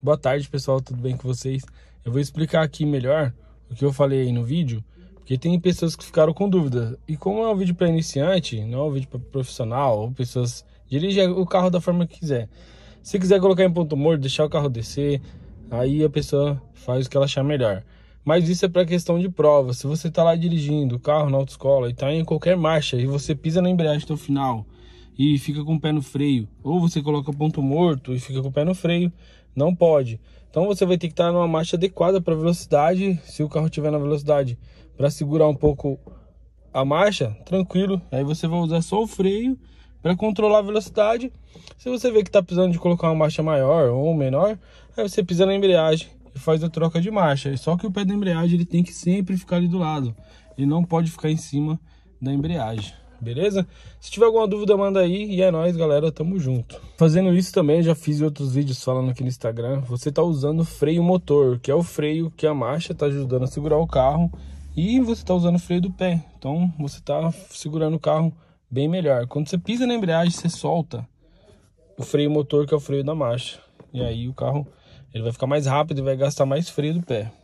Boa tarde, pessoal, tudo bem com vocês? Eu vou explicar aqui melhor o que eu falei aí no vídeo, porque tem pessoas que ficaram com dúvida. E como é um vídeo para iniciante, não é um vídeo para profissional, ou pessoas dirigem o carro da forma que quiser. Se quiser colocar em ponto morto, deixar o carro descer, aí a pessoa faz o que ela achar melhor. Mas isso é para questão de prova. Se você está lá dirigindo o carro na autoescola e está em qualquer marcha e você pisa na embreagem até o final e fica com o pé no freio, ou você coloca ponto morto e fica com o pé no freio, não pode. Então você vai ter que estar numa marcha adequada para velocidade, se o carro tiver na velocidade, para segurar um pouco a marcha, tranquilo. Aí você vai usar só o freio para controlar a velocidade. Se você vê que está precisando de colocar uma marcha maior ou menor, aí você pisa na embreagem e faz a troca de marcha. Só que o pé da embreagem ele tem que sempre ficar ali do lado e não pode ficar em cima da embreagem beleza? Se tiver alguma dúvida, manda aí e é nóis, galera, tamo junto. Fazendo isso também, já fiz outros vídeos falando aqui no Instagram, você tá usando freio motor, que é o freio que a marcha tá ajudando a segurar o carro e você tá usando o freio do pé, então você tá segurando o carro bem melhor. Quando você pisa na embreagem, você solta o freio motor, que é o freio da marcha, e aí o carro ele vai ficar mais rápido e vai gastar mais freio do pé.